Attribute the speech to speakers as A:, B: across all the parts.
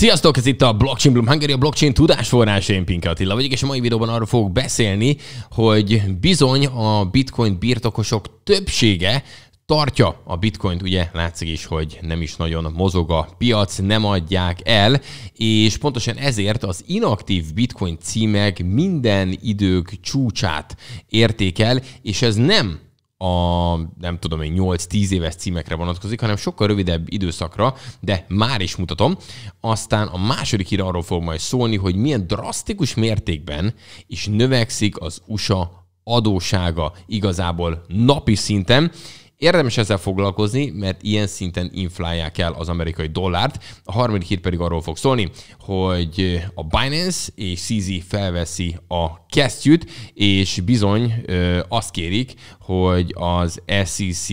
A: Sziasztok, ez itt a Blockchain Bloom Hungary, a blockchain tudásforrás, én Pinke Attila vagyok, és a mai videóban arról fogok beszélni, hogy bizony a bitcoin birtokosok többsége tartja a bitcoint, ugye látszik is, hogy nem is nagyon mozog a piac, nem adják el, és pontosan ezért az inaktív bitcoin címek minden idők csúcsát értékel, és ez nem a nem tudom én 8-10 éves címekre vonatkozik, hanem sokkal rövidebb időszakra, de már is mutatom. Aztán a második hír arról fog majd szólni, hogy milyen drasztikus mértékben is növekszik az USA adósága igazából napi szinten. Érdemes ezzel foglalkozni, mert ilyen szinten inflálják el az amerikai dollárt. A harmadik hír pedig arról fog szólni, hogy a Binance és CZ felveszi a kesztyűt, és bizony azt kérik, hogy az SEC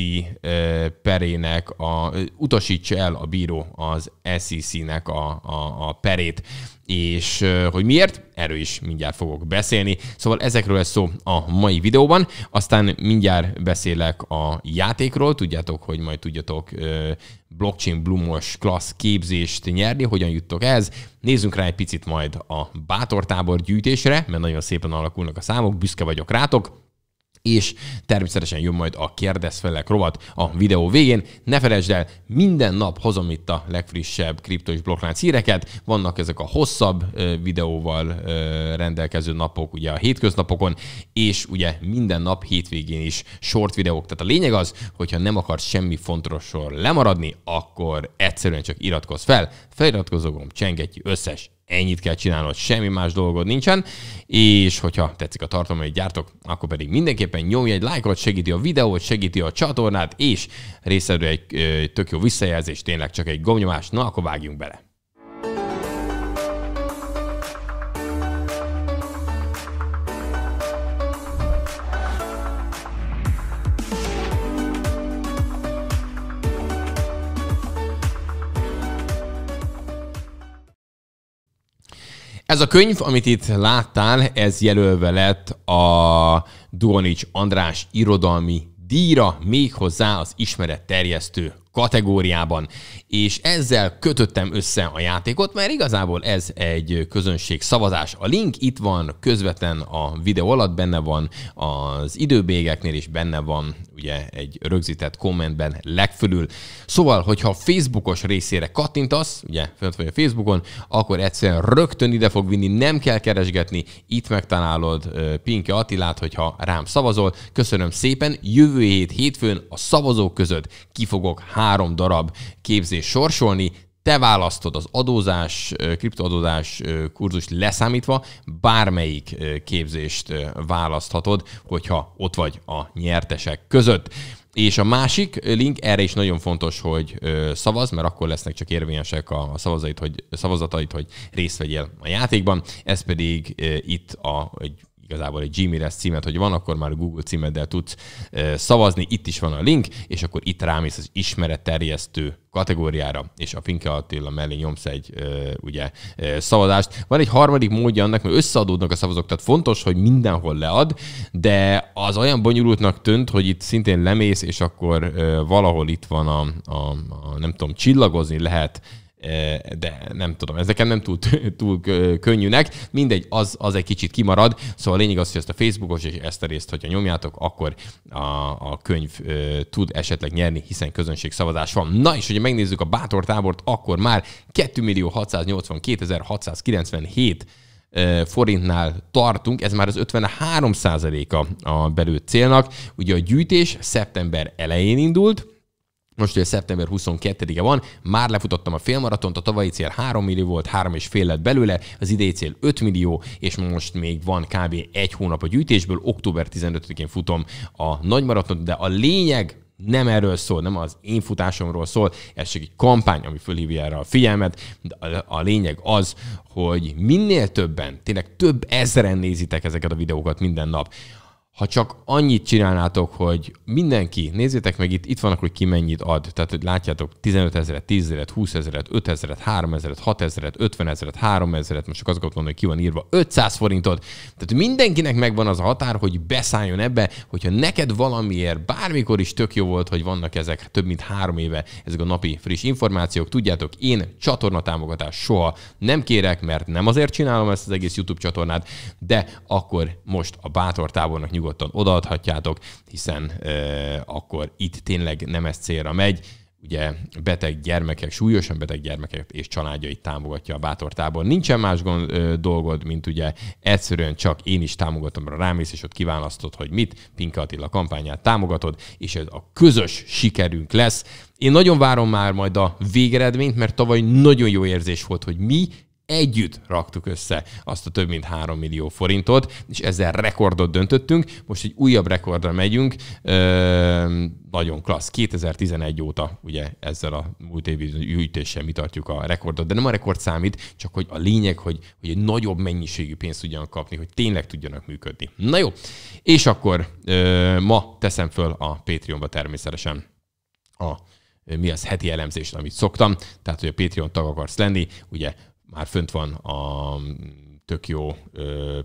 A: perének a, utasítsa el a bíró az SEC-nek a, a, a perét és hogy miért, erről is mindjárt fogok beszélni. Szóval ezekről lesz szó a mai videóban, aztán mindjárt beszélek a játékról, tudjátok, hogy majd tudjatok blockchain blumos klassz képzést nyerni, hogyan juttok ez? Nézzünk rá egy picit majd a bátortábor gyűjtésre, mert nagyon szépen alakulnak a számok, büszke vagyok rátok és természetesen jön majd a felek rovat a videó végén. Ne felejtsd el, minden nap hozom itt a legfrissebb kripto és blokklánc híreket, vannak ezek a hosszabb videóval rendelkező napok, ugye a hétköznapokon, és ugye minden nap hétvégén is short videók. Tehát a lényeg az, hogyha nem akarsz semmi fontosról lemaradni, akkor egyszerűen csak iratkozz fel, feliratkozogom, Csengetj összes ennyit kell csinálnod, semmi más dolgod nincsen, és hogyha tetszik a tartalom, hogy gyártok, akkor pedig mindenképpen nyomj egy lájkot, segíti a videót, segíti a csatornát, és részedről egy tök jó visszajelzés, tényleg csak egy gomnyomás, na akkor vágjunk bele. Ez a könyv, amit itt láttál, ez jelölve lett a Duonics András irodalmi díjra, méghozzá az ismeretterjesztő kategóriában. És ezzel kötöttem össze a játékot, mert igazából ez egy közönség szavazás. A link itt van közvetlen a videó alatt, benne van az időbégeknél, és benne van ugye egy rögzített kommentben legfölül. Szóval, hogyha a Facebookos részére kattintasz, ugye fönt vagy a Facebookon, akkor egyszerűen rögtön ide fog vinni, nem kell keresgetni, itt megtalálod Pinke Attilát, hogyha rám szavazol. Köszönöm szépen, jövő hét hétfőn a szavazók között kifogok három három darab képzés sorsolni, te választod az adózás, kriptoadózás kurzust leszámítva, bármelyik képzést választhatod, hogyha ott vagy a nyertesek között. És a másik link, erre is nagyon fontos, hogy szavaz, mert akkor lesznek csak érvényesek a szavazait, hogy, szavazataid, hogy részt vegyél a játékban. Ez pedig itt a, egy igazából egy Gmail-es címet, hogy van, akkor már Google címeddel tudsz szavazni, itt is van a link, és akkor itt rámész az ismeretterjesztő kategóriára, és a Finke Attila mellé nyomsz egy ugye, szavazást. Van egy harmadik módja annak, mert összeadódnak a szavazók, tehát fontos, hogy mindenhol lead, de az olyan bonyolultnak tűnt, hogy itt szintén lemész, és akkor valahol itt van a, a, a nem tudom, csillagozni lehet de nem tudom, ez nekem nem túl, túl könnyűnek, mindegy, az, az egy kicsit kimarad, szóval a lényeg az, hogy ezt a Facebookos és ezt a részt, hogyha nyomjátok, akkor a, a könyv tud esetleg nyerni, hiszen közönség szavazás van. Na és hogyha megnézzük a Bátor tábort, akkor már 2.682.697 forintnál tartunk, ez már az 53 a, a belőtt célnak. Ugye a gyűjtés szeptember elején indult, most ugye szeptember 22-e van, már lefutottam a félmaratont, a tavalyi cél 3 millió volt, 3,5 lett belőle, az idei cél 5 millió, és most még van kb. egy hónap a gyűjtésből, október 15-én futom a nagymaratont, de a lényeg nem erről szól, nem az én futásomról szól, ez csak egy kampány, ami fölhívja erre a figyelmet, de a lényeg az, hogy minél többen, tényleg több ezeren nézitek ezeket a videókat minden nap, ha csak annyit csinálnátok, hogy mindenki, nézzétek meg itt, itt vannak, hogy ki mennyit ad. Tehát, hogy látjátok 15 ezeret, 10 ezeret, 20 ezeret, 5 ezeret, 3 ezeret, 6 ezeret, 50 ezeret, 3 ezeret, most csak azokat mondom, hogy ki van írva, 500 forintot. Tehát mindenkinek megvan az a határ, hogy beszálljon ebbe, hogyha neked valamiért bármikor is tök jó volt, hogy vannak ezek több mint három éve ezek a napi friss információk. Tudjátok, én csatornatámogatást soha nem kérek, mert nem azért csinálom ezt az egész YouTube csatornát, de akkor most a bátor tábornak nyugodt nyugodtan odaadhatjátok, hiszen akkor itt tényleg nem ez célra megy, ugye beteg gyermekek, súlyosan beteg gyermekek és családjait támogatja a bátortábor. Nincsen más gond, ö, dolgod, mint ugye egyszerűen csak én is támogatom rá rámész, és ott kiválasztod, hogy mit, Pinka Attila kampányát támogatod, és ez a közös sikerünk lesz. Én nagyon várom már majd a végeredményt, mert tavaly nagyon jó érzés volt, hogy mi együtt raktuk össze azt a több mint 3 millió forintot, és ezzel rekordot döntöttünk. Most egy újabb rekordra megyünk. Ö, nagyon klassz. 2011 óta ugye ezzel a múlt évi gyűjtéssel mi tartjuk a rekordot, de nem a rekord számít, csak hogy a lényeg, hogy, hogy egy nagyobb mennyiségű pénzt tudjanak kapni, hogy tényleg tudjanak működni. Na jó, és akkor ö, ma teszem föl a Patreonba természetesen a mi az heti elemzést, amit szoktam. Tehát, hogy a Patreon tag akarsz lenni, ugye már fönt van a tök jó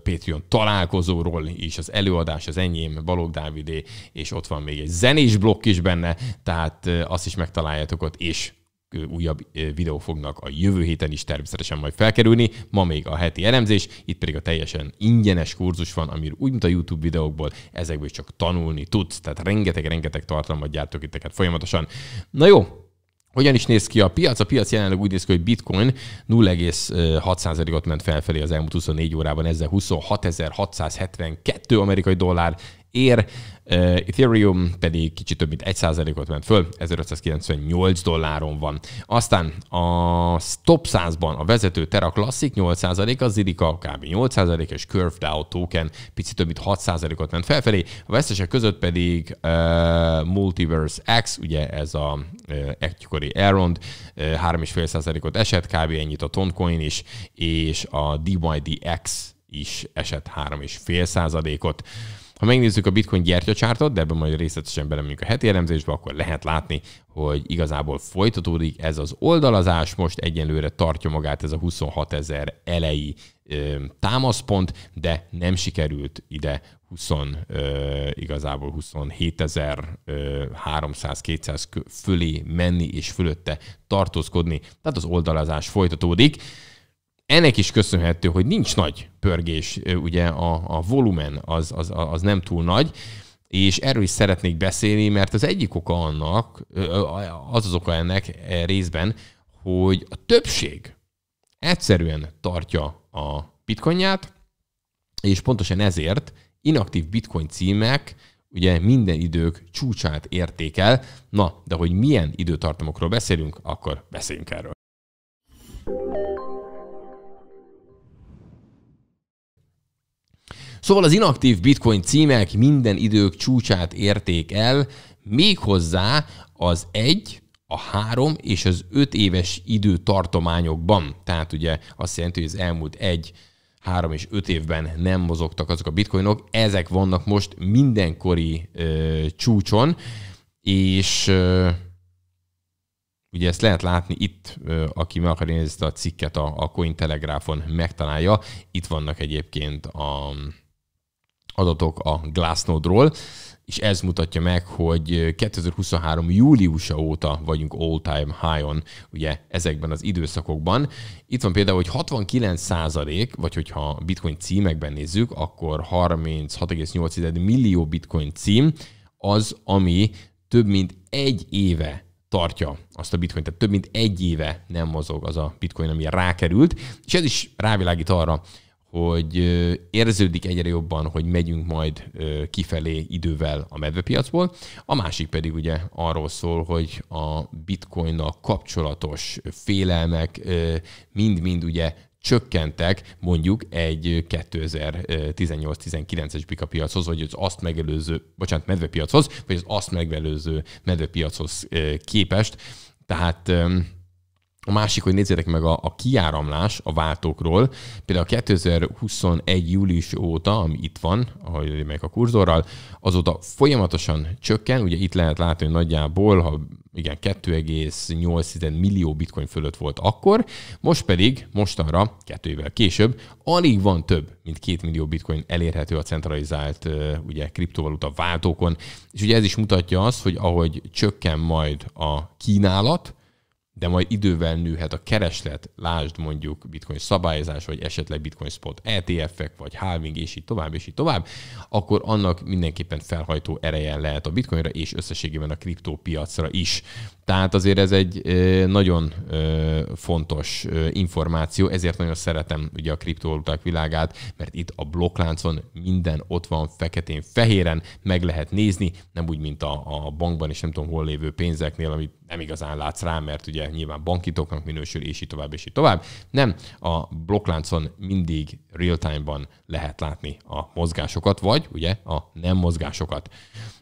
A: Patreon találkozóról is, az előadás az enyém, Balog Dávidé, és ott van még egy zenés blokk is benne, tehát azt is megtaláljátok ott, és újabb videó fognak a jövő héten is természetesen majd felkerülni. Ma még a heti elemzés, itt pedig a teljesen ingyenes kurzus van, amiről úgy, mint a YouTube videókból, ezekből csak tanulni tudsz, tehát rengeteg-rengeteg tartalmat gyártok itt folyamatosan. Na jó, hogyan is néz ki a piac? A piac jelenleg úgy néz ki, hogy bitcoin 0,6%-ot ment felfelé az elmúlt 24 órában, ezzel 26.672 amerikai dollár ér, Ethereum pedig kicsit több mint 1%-ot ment föl, 1598 dolláron van. Aztán a top 100-ban a vezető Terra Classic 8%, az Zirika kb. 8% és Curve DAO token picit több mint 6%-ot ment felfelé, a vesztesek között pedig uh, Multiverse X, ugye ez a uh, egykori Elrond, uh, 3,5%-ot esett, kb. ennyit a Toncoin is, és a DYDX is esett 3,5%-ot. Ha megnézzük a bitcoin gyertyacsártot, de ebben majd részletesen belemegyünk a heti elemzésbe, akkor lehet látni, hogy igazából folytatódik ez az oldalazás, most egyenlőre tartja magát ez a 26 ezer elejé támaszpont, de nem sikerült ide 20, ö, igazából 27.300-200 fölé menni és fölötte tartózkodni. Tehát az oldalazás folytatódik ennek is köszönhető, hogy nincs nagy pörgés, ugye a, a volumen az, az, az nem túl nagy, és erről is szeretnék beszélni, mert az egyik oka annak, az az oka ennek e részben, hogy a többség egyszerűen tartja a bitcoinját, és pontosan ezért inaktív bitcoin címek ugye minden idők csúcsát értékel. Na, de hogy milyen időtartamokról beszélünk, akkor beszéljünk erről. Szóval az inaktív bitcoin címek minden idők csúcsát érték el, méghozzá az egy, a három és az öt éves időtartományokban. Tehát ugye azt jelenti, hogy az elmúlt egy, három és öt évben nem mozogtak azok a bitcoinok, ezek vannak most mindenkori ö, csúcson, és ö, Ugye ezt lehet látni itt, aki meg akarja nézni ezt a cikket a, a Cointelegrafon megtalálja. Itt vannak egyébként a, adatok a Glassnode-ról, és ez mutatja meg, hogy 2023. júliusa óta vagyunk all-time high-on, ugye ezekben az időszakokban. Itt van például, hogy 69 százalék, vagy hogyha bitcoin címekben nézzük, akkor 36,8 millió bitcoin cím az, ami több mint egy éve tartja azt a bitcoin, tehát több mint egy éve nem mozog az a bitcoin, ami rákerült, és ez is rávilágít arra, hogy érződik egyre jobban, hogy megyünk majd kifelé idővel a medvepiacból. A másik pedig ugye arról szól, hogy a bitcoinnal kapcsolatos félelmek mind-mind ugye csökkentek mondjuk egy 2018-19-es bika piachoz, vagy az azt megelőző, bocsánat, medvepiachoz, vagy az azt megelőző medvepiachoz képest. Tehát a másik, hogy nézzétek meg a, a kiáramlás a váltókról. Például 2021. július óta, ami itt van, ahogy meg a kurzorral, azóta folyamatosan csökken. Ugye itt lehet látni, hogy nagyjából, ha igen, 2,8 millió bitcoin fölött volt akkor, most pedig, mostanra, kettő évvel később, alig van több, mint 2 millió bitcoin elérhető a centralizált ugye, kriptovaluta váltókon, és ugye ez is mutatja azt, hogy ahogy csökken majd a kínálat, de majd idővel nőhet a kereslet, lásd mondjuk bitcoin szabályozás, vagy esetleg bitcoin spot ETF-ek, vagy halving, és így tovább, és így tovább, akkor annak mindenképpen felhajtó ereje lehet a bitcoinra, és összességében a kriptópiacra is. Tehát azért ez egy nagyon fontos információ, ezért nagyon szeretem ugye a kriptovaluták világát, mert itt a blokkláncon minden ott van feketén-fehéren, meg lehet nézni, nem úgy, mint a, a bankban és nem tudom hol lévő pénzeknél, amit nem igazán látsz rá, mert ugye nyilván bankitoknak minősül, és így tovább, és így tovább. Nem, a blokkláncon mindig real-time-ban lehet látni a mozgásokat, vagy ugye a nem mozgásokat.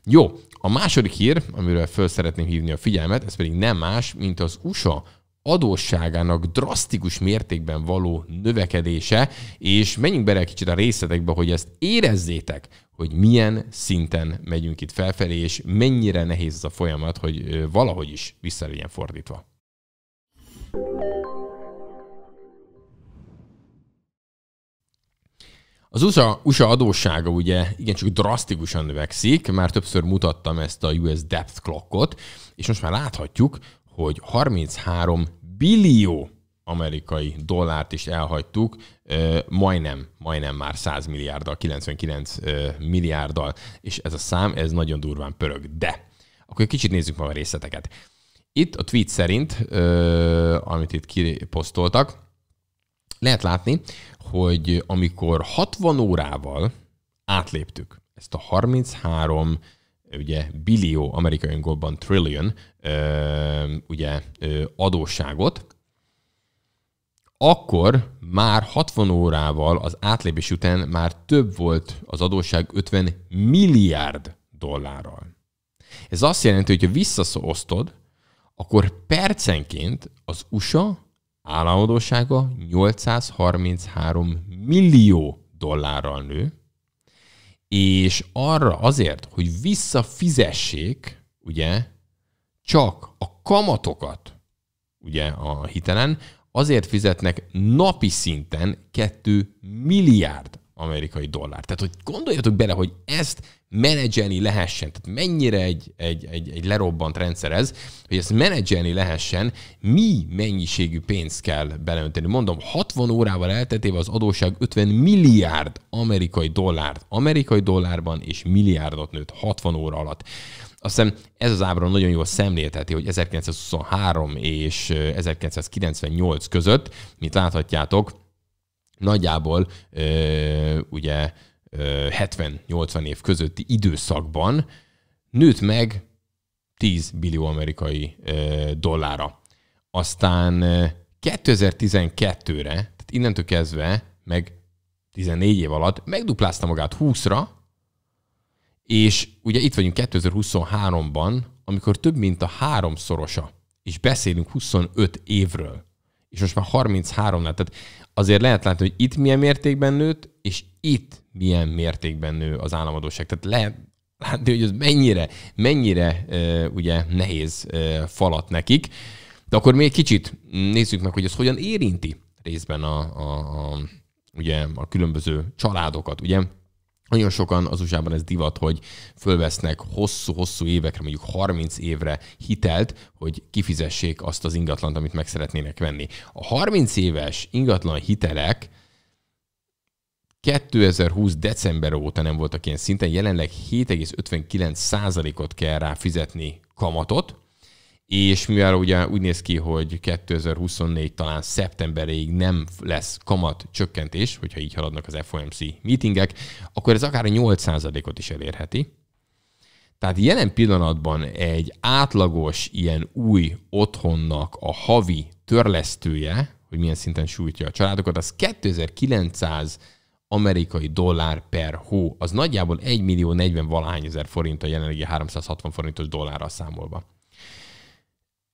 A: Jó, a második hír, amiről föl szeretném hívni a figyelmet, ez pedig nem más, mint az USA adósságának drasztikus mértékben való növekedése, és menjünk bele kicsit a részletekbe, hogy ezt érezzétek, hogy milyen szinten megyünk itt felfelé, és mennyire nehéz ez a folyamat, hogy valahogy is vissza legyen fordítva. Az USA, USA adóssága ugye igencsak drasztikusan növekszik, már többször mutattam ezt a US Depth Clockot, és most már láthatjuk, hogy 33 billió amerikai dollárt is elhagytuk, majdnem, majdnem már 100 milliárddal, 99 milliárddal, és ez a szám, ez nagyon durván pörög. De akkor kicsit nézzük meg a részleteket. Itt a tweet szerint, amit itt kiposztoltak, lehet látni, hogy amikor 60 órával átléptük ezt a 33 ugye billió amerikai angolban trillion ö, ugye ö, adósságot, akkor már 60 órával az átlépés után már több volt az adósság 50 milliárd dollárral. Ez azt jelenti, hogy ha visszaosztod, akkor percenként az USA államadósága 833 millió dollárral nő, és arra azért, hogy visszafizessék, ugye, csak a kamatokat, ugye, a hitelen, azért fizetnek napi szinten 2 milliárd amerikai dollár. Tehát, hogy gondoljatok bele, hogy ezt menedzselni lehessen, tehát mennyire egy, egy, egy, egy lerobbant rendszer ez, hogy ezt menedzselni lehessen, mi mennyiségű pénzt kell beleönteni. Mondom, 60 órával elteltével az adóság 50 milliárd amerikai dollárt, amerikai dollárban és milliárdot nőtt 60 óra alatt. Azt hiszem ez az ábra nagyon jól szemlélteti, hogy 1923 és 1998 között, mint láthatjátok, nagyjából ö, ugye 70-80 év közötti időszakban nőtt meg 10 billió amerikai dollára. Aztán 2012-re, tehát innentől kezdve, meg 14 év alatt megduplázta magát 20-ra, és ugye itt vagyunk 2023-ban, amikor több mint a háromszorosa, és beszélünk 25 évről, és most már 33-nál, tehát azért lehet látni, hogy itt milyen mértékben nőtt, és itt milyen mértékben nő az államadóság. Tehát lehet látni, hogy ez mennyire, mennyire ugye nehéz falat nekik. De akkor még kicsit nézzük meg, hogy ez hogyan érinti részben a, a, a, ugye, a különböző családokat. Ugye nagyon sokan az usa ez divat, hogy fölvesznek hosszú-hosszú évekre, mondjuk 30 évre hitelt, hogy kifizessék azt az ingatlant, amit meg szeretnének venni. A 30 éves ingatlan hitelek 2020. december óta nem voltak ilyen szinten, jelenleg 7,59%-ot kell rá fizetni kamatot, és mivel ugye úgy néz ki, hogy 2024 talán szeptemberéig nem lesz kamat csökkentés, hogyha így haladnak az FOMC meetingek, akkor ez akár 8%-ot is elérheti. Tehát jelen pillanatban egy átlagos ilyen új otthonnak a havi törlesztője, hogy milyen szinten sújtja a családokat, az 2900 amerikai dollár per hó. Az nagyjából 1 millió 40 valahány ezer forint a jelenlegi 360 forintos dollárra számolva.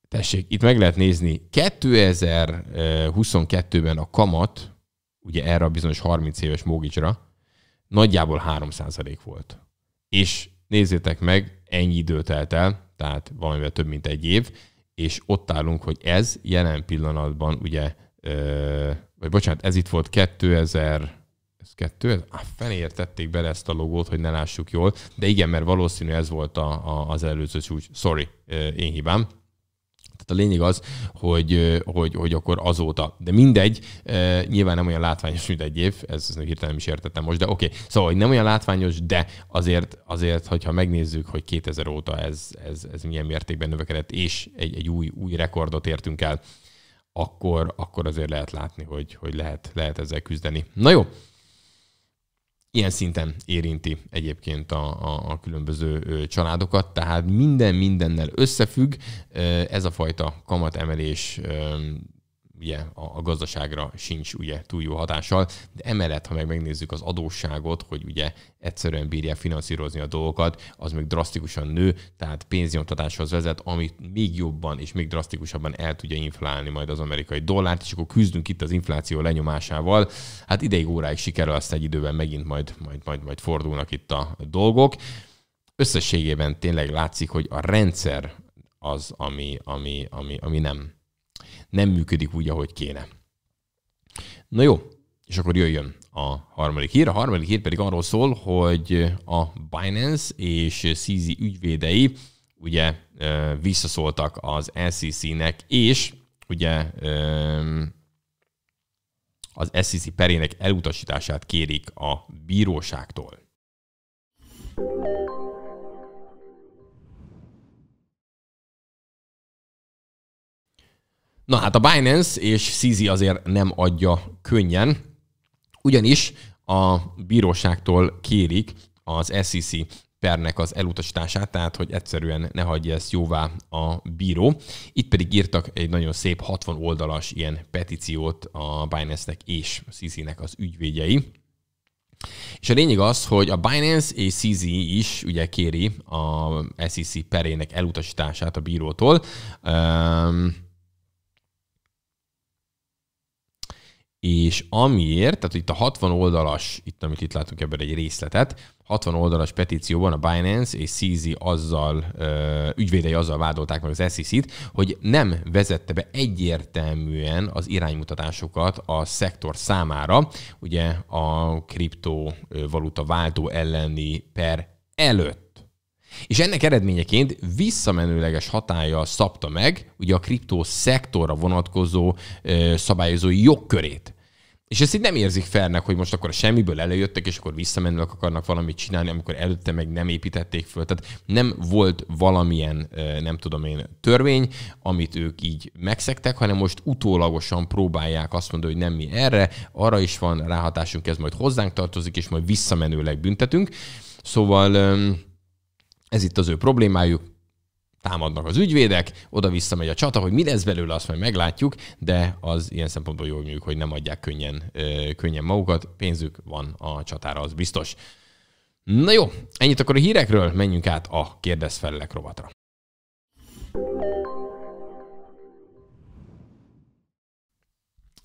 A: Tessék, itt meg lehet nézni. 2022-ben a kamat, ugye erre a bizonyos 30 éves mógicsra, nagyjából 3% volt. És nézzétek meg, ennyi idő telt el, tehát valamivel több, mint egy év, és ott állunk, hogy ez jelen pillanatban, ugye, vagy bocsánat, ez itt volt 2000, ez 2000, ah, fenéért tették bele ezt a logót, hogy ne lássuk jól, de igen, mert valószínű ez volt a, a, az előző csúcs, sorry, én hibám, tehát a lényeg az, hogy, hogy, hogy akkor azóta. De mindegy, nyilván nem olyan látványos, mint egy év, ez hirtelen nem is értettem most, de oké. Okay. Szóval, hogy nem olyan látványos, de azért, azért hogyha megnézzük, hogy 2000 óta ez, ez, ez milyen mértékben növekedett, és egy, egy új, új rekordot értünk el, akkor, akkor azért lehet látni, hogy, hogy lehet, lehet ezzel küzdeni. Na jó, ilyen szinten érinti egyébként a, a, a különböző családokat, tehát minden mindennel összefügg. Ez a fajta kamatemelés ugye a, a gazdaságra sincs ugye túl jó hatással, de emellett, ha meg megnézzük az adósságot, hogy ugye egyszerűen bírja finanszírozni a dolgokat, az még drasztikusan nő, tehát pénznyomtatáshoz vezet, amit még jobban és még drasztikusabban el tudja inflálni majd az amerikai dollárt, és akkor küzdünk itt az infláció lenyomásával. Hát ideig óráig sikerül, azt egy időben megint majd, majd, majd, majd fordulnak itt a dolgok. Összességében tényleg látszik, hogy a rendszer az, ami, ami, ami, ami nem nem működik úgy, ahogy kéne. Na jó, és akkor jöjjön a harmadik hír. A harmadik hír pedig arról szól, hogy a Binance és CZ ügyvédei ugye visszaszóltak az SEC-nek, és ugye az SEC perének elutasítását kérik a bíróságtól. Na hát a Binance és CZ azért nem adja könnyen, ugyanis a bíróságtól kérik az SEC pernek az elutasítását, tehát hogy egyszerűen ne hagyja ezt jóvá a bíró. Itt pedig írtak egy nagyon szép 60 oldalas ilyen petíciót a Binance-nek és cz nek az ügyvédjei. És a lényeg az, hogy a Binance és CZ is ugye kéri a SEC perének elutasítását a bírótól. Um, és amiért, tehát itt a 60 oldalas, itt amit itt látunk ebből egy részletet, 60 oldalas petícióban a Binance és CZ azzal, ügyvédei azzal vádolták meg az SEC-t, hogy nem vezette be egyértelműen az iránymutatásokat a szektor számára, ugye a kriptovaluta váltó elleni per előtt. És ennek eredményeként visszamenőleges hatája szabta meg ugye a kriptó szektorra vonatkozó ö, szabályozói jogkörét. És ezt így nem érzik fernek, hogy most akkor a semmiből előjöttek, és akkor visszamenőleg akarnak valamit csinálni, amikor előtte meg nem építették föl. Tehát nem volt valamilyen, nem tudom én, törvény, amit ők így megszektek, hanem most utólagosan próbálják azt mondani, hogy nem mi erre, arra is van ráhatásunk, ez majd hozzánk tartozik, és majd visszamenőleg büntetünk. Szóval ez itt az ő problémájuk, támadnak az ügyvédek, oda-vissza megy a csata, hogy mi lesz belőle, azt majd meglátjuk, de az ilyen szempontból jól működik, hogy nem adják könnyen, könnyen magukat, pénzük van a csatára, az biztos. Na jó, ennyit akkor a hírekről, menjünk át a kérdez felelek rovatra.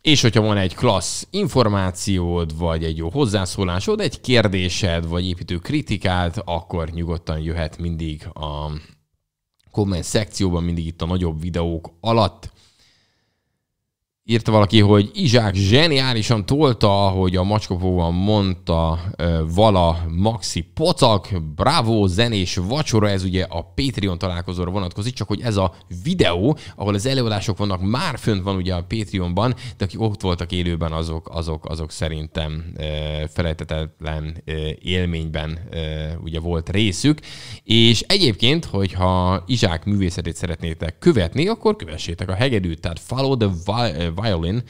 A: És hogyha van egy klassz információd, vagy egy jó hozzászólásod, egy kérdésed, vagy építő kritikád, akkor nyugodtan jöhet mindig a komment szekcióban, mindig itt a nagyobb videók alatt írta valaki, hogy Izsák zseniálisan tolta, hogy a macskapóban mondta vala Maxi Pocak, bravo zenés vacsora, ez ugye a Patreon találkozóra vonatkozik, csak hogy ez a videó, ahol az előadások vannak, már fönt van ugye a Patreonban, de akik ott voltak élőben, azok, azok, azok szerintem e, felejtetetlen e, élményben e, ugye volt részük, és egyébként, hogyha Izsák művészetét szeretnétek követni, akkor kövessétek a hegedűt, tehát follow the Violin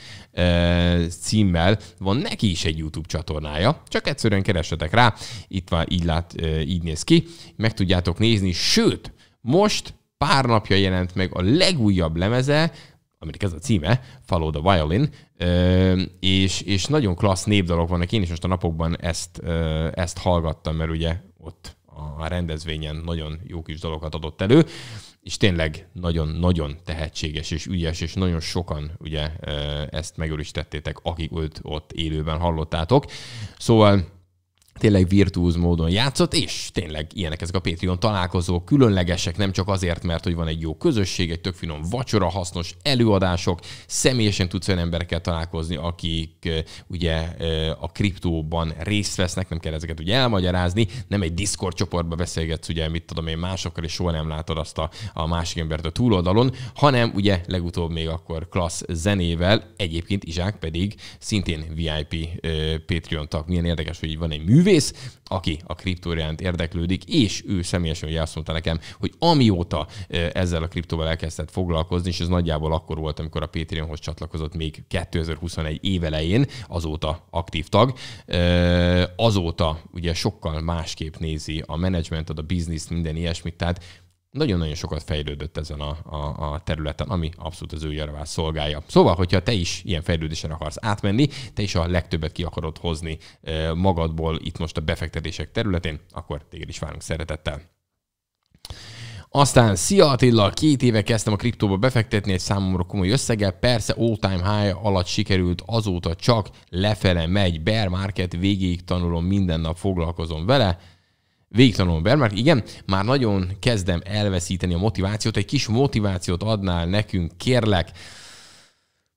A: címmel van neki is egy YouTube csatornája, csak egyszerűen keresetek rá, itt van, így, lát, így néz ki, meg tudjátok nézni, sőt, most pár napja jelent meg a legújabb lemeze, aminek ez a címe, Follow the Violin, és, és nagyon klassz népdalok vannak. Én is most a napokban ezt, ezt hallgattam, mert ugye ott a rendezvényen nagyon jó kis dolgokat adott elő, és tényleg nagyon-nagyon tehetséges és ügyes, és nagyon sokan ugye e, ezt megőristettétek, akik őt ott élőben hallottátok. Szóval tényleg virtuóz módon játszott, és tényleg ilyenek ezek a Patreon találkozók, különlegesek, nem csak azért, mert hogy van egy jó közösség, egy tök finom vacsora, hasznos előadások, személyesen tudsz olyan emberekkel találkozni, akik ugye a kriptóban részt vesznek, nem kell ezeket ugye elmagyarázni, nem egy Discord csoportba beszélgetsz, ugye mit tudom én másokkal, és soha nem látod azt a, a másik embert a túloldalon, hanem ugye legutóbb még akkor klassz zenével, egyébként Izsák pedig szintén VIP Patreon tag. Milyen érdekes, hogy van egy mű művész, aki a kriptóriánt érdeklődik, és ő személyesen ugye azt mondta nekem, hogy amióta ezzel a kriptóval elkezdett foglalkozni, és ez nagyjából akkor volt, amikor a Patreonhoz csatlakozott még 2021 évelején, azóta aktív tag, azóta ugye sokkal másképp nézi a menedzsmentet, a bizniszt, minden ilyesmit, tehát nagyon-nagyon sokat fejlődött ezen a, a, a területen, ami abszolút az ő javát szolgálja. Szóval, hogyha te is ilyen fejlődésen akarsz átmenni, te is a legtöbbet ki akarod hozni magadból itt most a befektetések területén, akkor téged is várunk szeretettel. Aztán, szia Attila, két éve kezdtem a kriptóba befektetni egy számomra komoly összeggel, persze all-time high alatt sikerült, azóta csak lefele megy, bear market, végig tanulom, minden nap foglalkozom vele, végtanulom Wehrmacht, igen, már nagyon kezdem elveszíteni a motivációt, egy kis motivációt adnál nekünk, kérlek.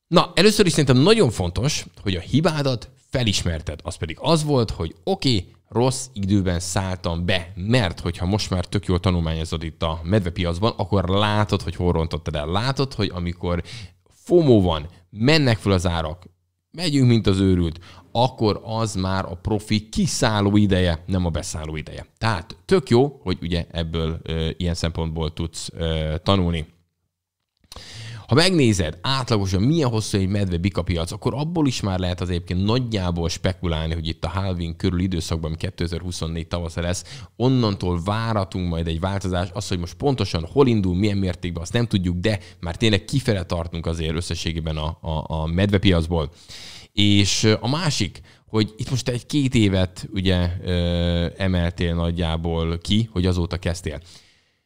A: Na, először is szerintem nagyon fontos, hogy a hibádat felismerted. Az pedig az volt, hogy oké, okay, rossz időben szálltam be, mert hogyha most már tök jól tanulmányozod itt a medvepiacban, akkor látod, hogy hol rontottad el. Látod, hogy amikor FOMO van, mennek fel az árak, megyünk, mint az őrült, akkor az már a profi kiszálló ideje, nem a beszálló ideje. Tehát tök jó, hogy ugye ebből ö, ilyen szempontból tudsz ö, tanulni. Ha megnézed átlagosan milyen hosszú egy medve bika piac, akkor abból is már lehet az egyébként nagyjából spekulálni, hogy itt a Halvin körül időszakban, ami 2024 tavasz lesz, onnantól váratunk majd egy változás. Az, hogy most pontosan hol indul, milyen mértékben, azt nem tudjuk, de már tényleg kifele tartunk azért összességében a, a, a piacból. És a másik, hogy itt most egy két évet ugye emeltél nagyjából ki, hogy azóta kezdtél.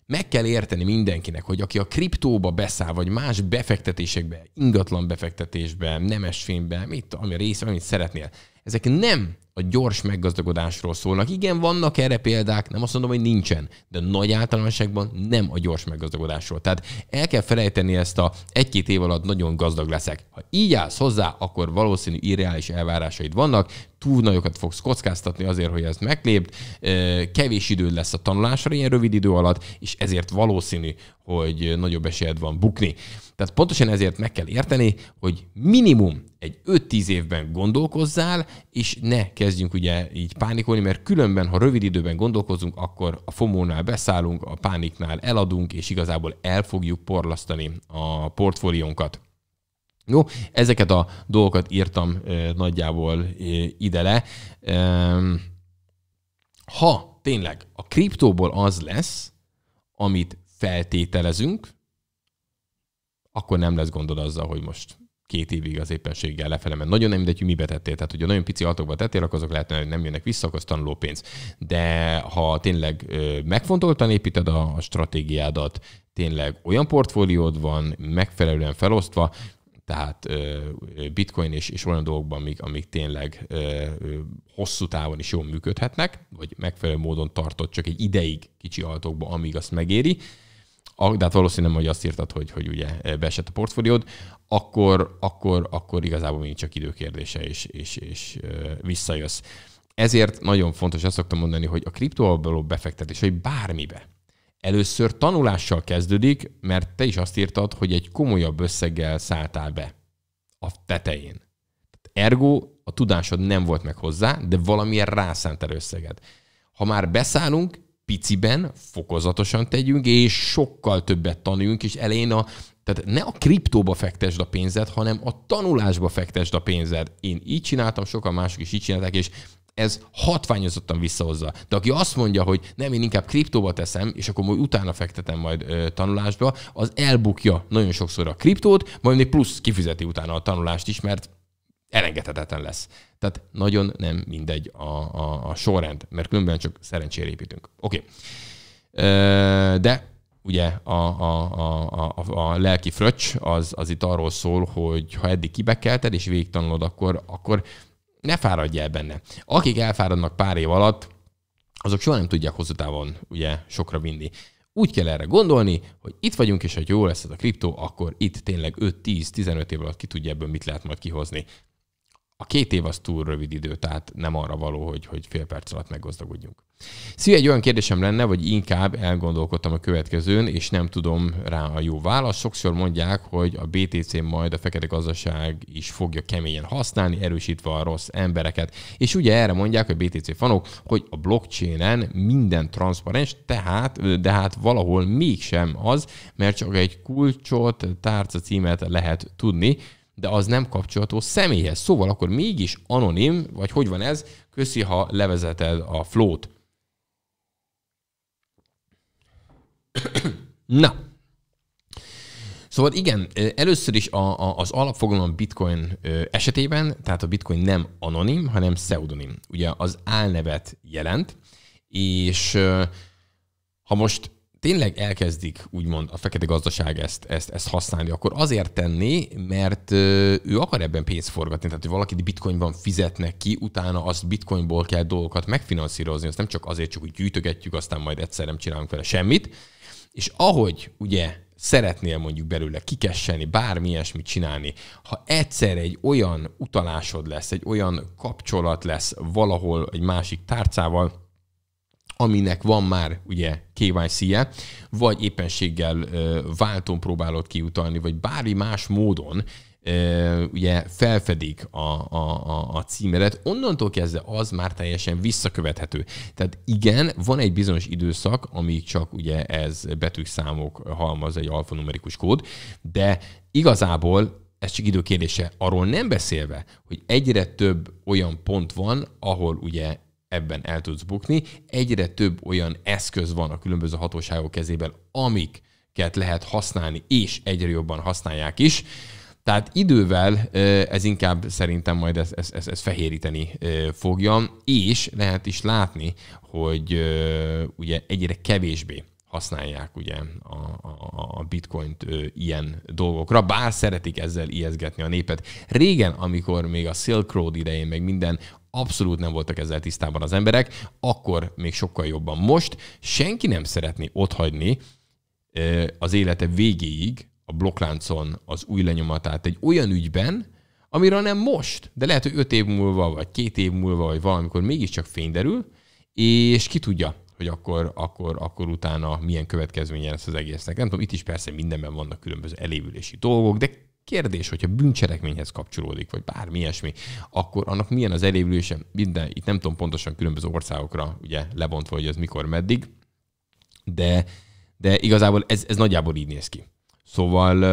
A: Meg kell érteni mindenkinek, hogy aki a kriptóba beszáll, vagy más befektetésekbe, ingatlan befektetésbe, nemesfénybe, mit, ami rész, amit szeretnél, ezek nem a gyors meggazdagodásról szólnak. Igen, vannak erre példák, nem azt mondom, hogy nincsen, de nagy általánosságban nem a gyors meggazdagodásról. Tehát el kell felejteni ezt a egy-két év alatt nagyon gazdag leszek. Ha így állsz hozzá, akkor valószínű irreális elvárásaid vannak, túl nagyokat fogsz kockáztatni azért, hogy ezt meglépd, kevés időd lesz a tanulásra ilyen rövid idő alatt, és ezért valószínű, hogy nagyobb esélyed van bukni. Tehát pontosan ezért meg kell érteni, hogy minimum egy 5-10 évben gondolkozzál, és ne kezdjünk ugye így pánikolni, mert különben, ha rövid időben gondolkozunk, akkor a FOMO-nál beszállunk, a pániknál eladunk, és igazából el fogjuk porlasztani a portfóliónkat. Jó, ezeket a dolgokat írtam ö, nagyjából ö, ide le. Ö, ha tényleg a kriptóból az lesz, amit feltételezünk, akkor nem lesz gondod azzal, hogy most két évig az éppenséggel lefele, mert nagyon nem mindegy, hogy mibe tettél. Tehát, hogyha nagyon pici altokba tettél, akkor azok lehetne, hogy nem jönnek vissza, akkor az tanuló pénz. De ha tényleg megfontoltan építed a stratégiádat, tényleg olyan portfóliód van, megfelelően felosztva, tehát bitcoin és, és olyan dolgokban, amik, amik tényleg hosszú távon is jól működhetnek, vagy megfelelő módon tartott csak egy ideig kicsi altokba, amíg azt megéri, de hát valószínűleg, hogy azt írtad, hogy, hogy ugye beesett a portfóliód, akkor, akkor, akkor igazából még csak időkérdése, és, és, és visszajössz. Ezért nagyon fontos, azt szoktam mondani, hogy a kriptóval való befektetés, vagy bármibe, Először tanulással kezdődik, mert te is azt írtad, hogy egy komolyabb összeggel szálltál be a tetején. Ergo a tudásod nem volt meg hozzá, de valamilyen el összeget. Ha már beszállunk, piciben, fokozatosan tegyünk, és sokkal többet tanuljunk, és elején a, tehát ne a kriptóba fektesd a pénzed, hanem a tanulásba fektesd a pénzed. Én így csináltam, sokan mások is így csinálták, és ez hatványozottan visszahozza. De aki azt mondja, hogy nem, én inkább kriptóba teszem, és akkor majd utána fektetem majd ö, tanulásba, az elbukja nagyon sokszor a kriptót, majd még plusz kifizeti utána a tanulást is, mert elengedhetetlen lesz. Tehát nagyon nem mindegy a, a, a sorrend, mert különben csak szerencsére építünk. Oké. Okay. De ugye a, a, a, a, a lelki fröccs az, az itt arról szól, hogy ha eddig kibekelted és végigtanulod, akkor, akkor ne fáradj el benne. Akik elfáradnak pár év alatt, azok soha nem tudják hosszú távon ugye sokra vinni. Úgy kell erre gondolni, hogy itt vagyunk, és ha jó lesz ez a kriptó, akkor itt tényleg 5-10-15 év alatt ki tudja ebből mit lehet majd kihozni a két év az túl rövid idő, tehát nem arra való, hogy, hogy fél perc alatt meggazdagodjunk. Szia, egy olyan kérdésem lenne, vagy inkább elgondolkodtam a következőn, és nem tudom rá a jó választ. Sokszor mondják, hogy a BTC majd a fekete gazdaság is fogja keményen használni, erősítve a rossz embereket. És ugye erre mondják, hogy BTC fanok, hogy a blockchainen minden transzparens, tehát, de hát valahol mégsem az, mert csak egy kulcsot, tárca címet lehet tudni, de az nem kapcsolható személyhez. Szóval akkor mégis anonim, vagy hogy van ez, köszi, ha levezeted a flót. Na. Szóval igen, először is a, a, az alapfogalom bitcoin esetében, tehát a bitcoin nem anonim, hanem pseudonim. Ugye az álnevet jelent, és ha most tényleg elkezdik úgymond a fekete gazdaság ezt, ezt, ezt használni, akkor azért tenni, mert ő akar ebben pénzt forgatni, tehát hogy valakit bitcoinban fizetnek ki, utána azt bitcoinból kell dolgokat megfinanszírozni, azt nem csak azért csak úgy gyűjtögetjük, aztán majd egyszer nem csinálunk vele semmit, és ahogy ugye szeretnél mondjuk belőle kikesseni, bármi ilyesmit csinálni, ha egyszer egy olyan utalásod lesz, egy olyan kapcsolat lesz valahol egy másik tárcával, aminek van már ugye KYC-je, vagy éppenséggel válton próbálod kiutalni, vagy bármi más módon ugye felfedik a, a, a, a címedet, onnantól kezdve az már teljesen visszakövethető. Tehát igen, van egy bizonyos időszak, amíg csak ugye ez betűk, számok, halmaz, egy alfanumerikus kód, de igazából ez csak idő kérdése, arról nem beszélve, hogy egyre több olyan pont van, ahol ugye ebben el tudsz bukni. Egyre több olyan eszköz van a különböző hatóságok kezében, amiket lehet használni, és egyre jobban használják is. Tehát idővel ez inkább szerintem majd ez, ez, ez, ez fehéríteni fogja, és lehet is látni, hogy ugye egyre kevésbé használják ugye a, a, a bitcoint ö, ilyen dolgokra, bár szeretik ezzel ijeszgetni a népet. Régen, amikor még a Silk Road idején, meg minden Abszolút nem voltak ezzel tisztában az emberek, akkor még sokkal jobban. Most senki nem szeretné otthagyni az élete végéig a blokkláncon az új lenyomatát egy olyan ügyben, amiről nem most, de lehet, hogy öt év múlva, vagy két év múlva, vagy valamikor mégiscsak fény derül, és ki tudja, hogy akkor, akkor, akkor utána milyen következménye lesz az egésznek. Nem tudom, itt is persze mindenben vannak különböző elévülési dolgok, de Kérdés, hogyha bűncselekményhez kapcsolódik, vagy bármi ilyesmi, akkor annak milyen az elévülése, minden, itt nem tudom pontosan különböző országokra ugye lebontva, hogy az mikor, meddig, de, de igazából ez, ez nagyjából így néz ki. Szóval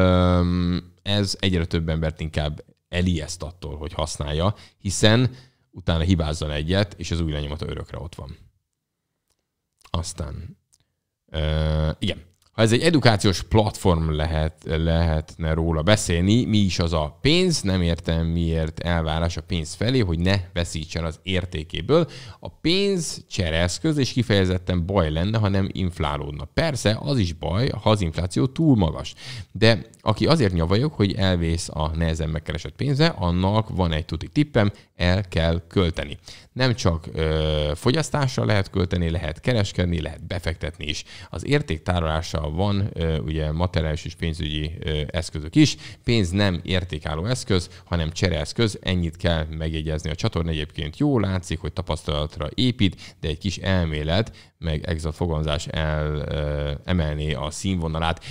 A: ez egyre több embert inkább elijeszt attól, hogy használja, hiszen utána hibázzon egyet, és az új lenyomata örökre ott van. Aztán, uh, igen, ha ez egy edukációs platform lehet, lehetne róla beszélni, mi is az a pénz, nem értem miért elvárás a pénz felé, hogy ne veszítsen az értékéből. A pénz csereeszköz, és kifejezetten baj lenne, ha nem inflálódna. Persze, az is baj, ha az infláció túl magas. De aki azért nyavajog, hogy elvész a nehezen megkeresett pénze, annak van egy tuti tippem, el kell költeni. Nem csak ö, fogyasztásra lehet költeni, lehet kereskedni, lehet befektetni is. Az értéktárolása van, ugye materiális és pénzügyi eszközök is. Pénz nem értékálló eszköz, hanem csereeszköz, ennyit kell megjegyezni. A csatorna egyébként jó látszik, hogy tapasztalatra épít, de egy kis elmélet, meg exakt fogalmazás el, emelné a színvonalát.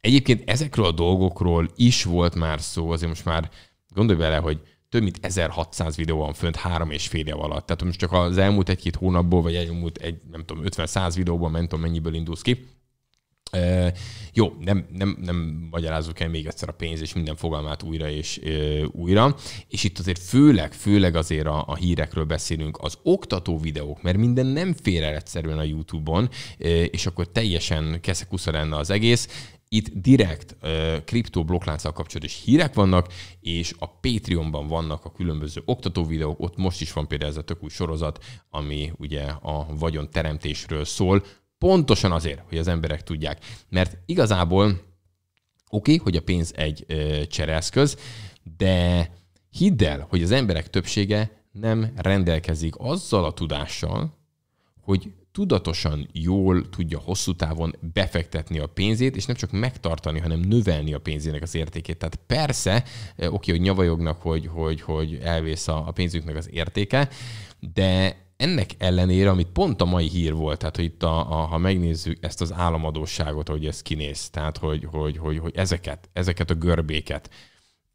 A: Egyébként ezekről a dolgokról is volt már szó, azért most már gondolj bele, hogy több mint 1600 videó van fönt három és fél év alatt. Tehát most csak az elmúlt egy-két hónapból, vagy elmúlt egy, nem tudom, 50-100 videóban nem tudom mennyiből indulsz ki, E, jó, nem, nem, nem magyarázok el még egyszer a pénz és minden fogalmát újra és e, újra. És itt azért főleg, főleg azért a, a hírekről beszélünk, az oktató videók, mert minden nem fér el egyszerűen a YouTube-on, e, és akkor teljesen keszekusza lenne az egész. Itt direkt e, kriptó blokklánccal kapcsolatos hírek vannak, és a Patreonban vannak a különböző oktató videók, ott most is van például ez a tök új sorozat, ami ugye a vagyon teremtésről szól, Pontosan azért, hogy az emberek tudják. Mert igazából oké, okay, hogy a pénz egy ö, csereszköz, de hidd el, hogy az emberek többsége nem rendelkezik azzal a tudással, hogy tudatosan jól tudja hosszú távon befektetni a pénzét, és nem csak megtartani, hanem növelni a pénzének az értékét. Tehát persze, oké, hogy nyavajognak, hogy, hogy, hogy elvész a, a pénzünknek az értéke, de ennek ellenére, amit pont a mai hír volt, tehát hogy itt, a, a, ha megnézzük ezt az államadóságot, hogy ez kinéz, tehát hogy, hogy, hogy, hogy ezeket, ezeket a görbéket.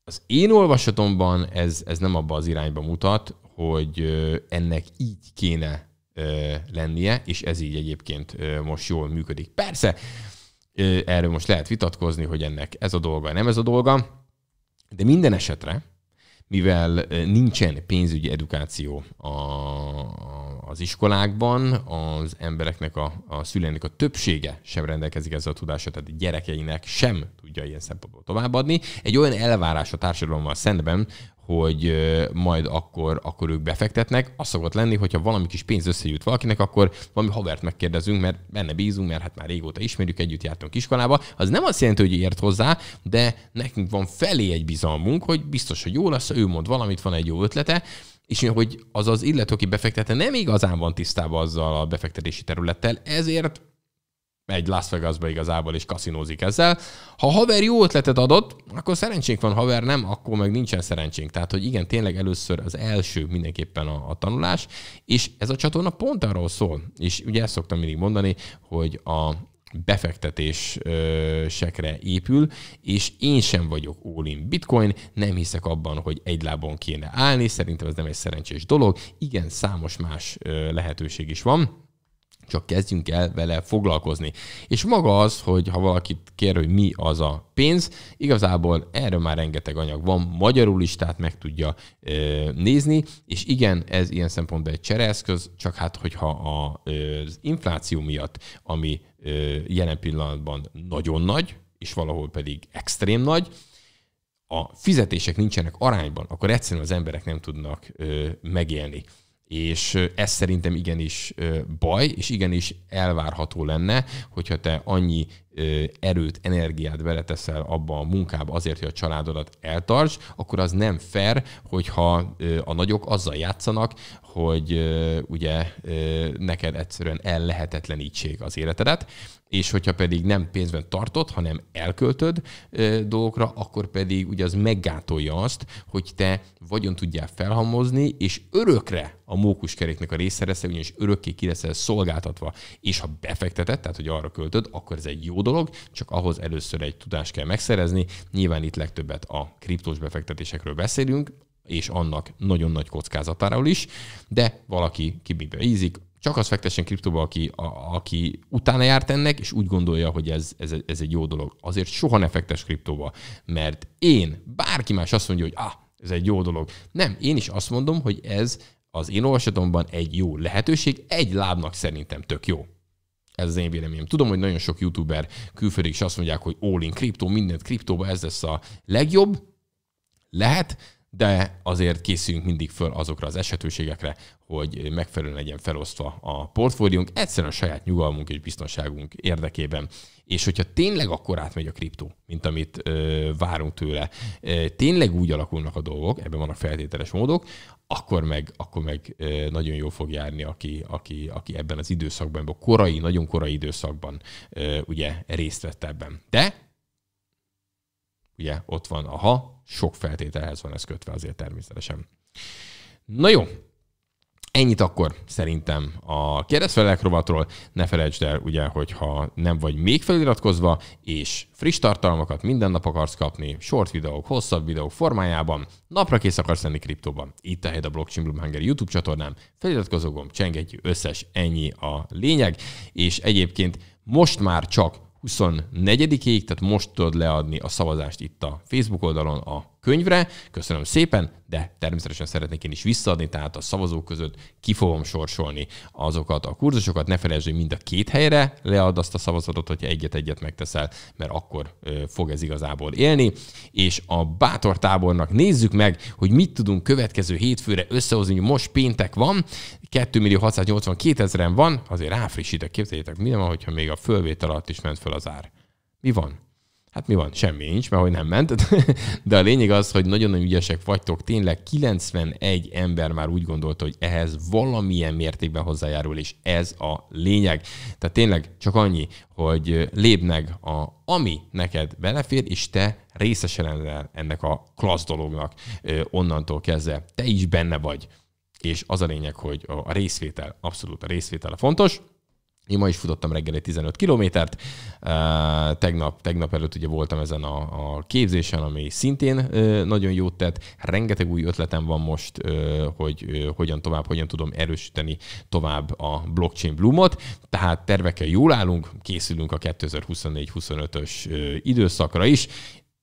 A: Az én olvasatomban ez, ez nem abba az irányba mutat, hogy ennek így kéne lennie, és ez így egyébként most jól működik. Persze, erről most lehet vitatkozni, hogy ennek ez a dolga, nem ez a dolga, de minden esetre mivel nincsen pénzügyi edukáció a, az iskolákban, az embereknek, a, a szüleinek a többsége sem rendelkezik ezzel a tudással, tehát gyerekeinek sem tudja ilyen szempontból továbbadni. Egy olyan elvárás a társadalommal szemben, hogy majd akkor, akkor ők befektetnek. Az szokott lenni, hogyha valami kis pénz összejut valakinek, akkor valami havert megkérdezünk, mert benne bízunk, mert hát már régóta ismerjük, együtt jártunk iskolába. Az nem azt jelenti, hogy ért hozzá, de nekünk van felé egy bizalmunk, hogy biztos, hogy jó lesz, ő mond valamit, van egy jó ötlete, és hogy az az illető, aki befektette, nem igazán van tisztában azzal a befektetési területtel, ezért egy Las Vegasba igazából és kaszinózik ezzel. Ha haver jó ötletet adott, akkor szerencsénk van, haver nem, akkor meg nincsen szerencsénk. Tehát, hogy igen, tényleg először az első mindenképpen a, a tanulás, és ez a csatorna pont arról szól, és ugye ezt szoktam mindig mondani, hogy a, befektetésekre épül, és én sem vagyok all in bitcoin, nem hiszek abban, hogy egy lábon kéne állni, szerintem ez nem egy szerencsés dolog, igen, számos más lehetőség is van, csak kezdjünk el vele foglalkozni. És maga az, hogy ha valakit kér, hogy mi az a pénz, igazából erről már rengeteg anyag van, magyarul is, tehát meg tudja ö, nézni, és igen, ez ilyen szempontból egy csereeszköz, csak hát hogyha a, ö, az infláció miatt, ami ö, jelen pillanatban nagyon nagy, és valahol pedig extrém nagy, a fizetések nincsenek arányban, akkor egyszerűen az emberek nem tudnak ö, megélni. És ez szerintem igenis baj, és igenis elvárható lenne, hogyha te annyi erőt, energiát beleteszel abba a munkába azért, hogy a családodat eltarts, akkor az nem fair, hogyha a nagyok azzal játszanak, hogy ugye neked egyszerűen ellehetetlenítség az életedet, és hogyha pedig nem pénzben tartod, hanem elköltöd e, dolgokra, akkor pedig ugye az meggátolja azt, hogy te vagyon tudjál felhamozni, és örökre a mókuskeréknek a része lesz, ugyanis örökké ki leszel szolgáltatva. És ha befektetett, tehát hogy arra költöd, akkor ez egy jó dolog, csak ahhoz először egy tudást kell megszerezni. Nyilván itt legtöbbet a kriptós befektetésekről beszélünk, és annak nagyon nagy kockázatáról is, de valaki kibibbe ízik, csak az fektessen kriptóba, aki, a, aki utána járt ennek, és úgy gondolja, hogy ez, ez, ez egy jó dolog. Azért soha ne fektes kriptóba, mert én, bárki más azt mondja, hogy ah, ez egy jó dolog. Nem, én is azt mondom, hogy ez az én olvasatomban egy jó lehetőség, egy lábnak szerintem tök jó. Ez az én véleményem. Tudom, hogy nagyon sok youtuber külföldi is azt mondják, hogy all in kriptó, mindent kriptóba, ez lesz a legjobb. Lehet, de azért készüljünk mindig föl azokra az esetőségekre, hogy megfelelően legyen felosztva a portfóliónk, egyszerűen a saját nyugalmunk és biztonságunk érdekében. És hogyha tényleg akkor átmegy a kriptó, mint amit ö, várunk tőle, ö, tényleg úgy alakulnak a dolgok, ebben a feltételes módok, akkor meg, akkor meg ö, nagyon jól fog járni, aki, aki, aki ebben az időszakban, vagy a korai, nagyon korai időszakban ö, ugye részt vett ebben. De ugye ott van, a ha sok feltételhez van ez kötve azért természetesen. Na jó, Ennyit akkor szerintem a kérdezfelelek rovatról. Ne felejtsd el, ugye, hogyha nem vagy még feliratkozva, és friss tartalmakat minden nap akarsz kapni, short videók, hosszabb videók formájában, napra kész akarsz lenni kriptóban, itt a helyed a Blockchain Blue YouTube csatornám, feliratkozó gomb, csengetjük, összes, ennyi a lényeg, és egyébként most már csak 24-ig, tehát most tudod leadni a szavazást itt a Facebook oldalon a könyvre. Köszönöm szépen, de természetesen szeretnék én is visszaadni, tehát a szavazók között ki fogom sorsolni azokat a kurzusokat. Ne felejtsd, hogy mind a két helyre lead azt a szavazatot, hogyha egyet-egyet megteszel, mert akkor fog ez igazából élni. És a bátor tábornak nézzük meg, hogy mit tudunk következő hétfőre összehozni, most péntek van, 2682000 millió van, azért ráfrissítek, képzeljétek, mi van, hogyha még a fölvétel alatt is ment föl az ár. Mi van? Hát mi van? Semmi nincs, mert hogy nem ment. De a lényeg az, hogy nagyon-nagyon ügyesek vagytok. Tényleg 91 ember már úgy gondolta, hogy ehhez valamilyen mértékben hozzájárul, és ez a lényeg. Tehát tényleg csak annyi, hogy lépnek a ami neked belefér, és te részesen ennek a klassz dolognak onnantól kezdve. Te is benne vagy és az a lényeg, hogy a részvétel, abszolút a részvétel a fontos. Én ma is futottam reggel egy 15 kilométert, tegnap, tegnap előtt ugye voltam ezen a, a képzésen, ami szintén nagyon jót tett. Rengeteg új ötletem van most, hogy hogyan tovább, hogyan tudom erősíteni tovább a blockchain bloomot. Tehát tervekkel jól állunk, készülünk a 2024-25-ös időszakra is,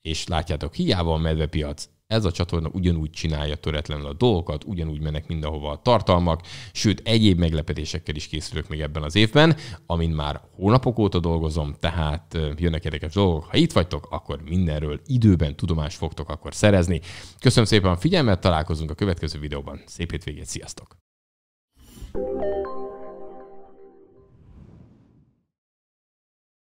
A: és látjátok, hiába a medvepiac, ez a csatorna ugyanúgy csinálja töretlenül a dolgokat, ugyanúgy mennek mindenhova a tartalmak, sőt egyéb meglepetésekkel is készülök még ebben az évben, amin már hónapok óta dolgozom, tehát jönnek érdekes dolgok. Ha itt vagytok, akkor mindenről időben tudomást fogtok akkor szerezni. Köszönöm szépen a figyelmet, találkozunk a következő videóban. Szép hétvégét, sziasztok!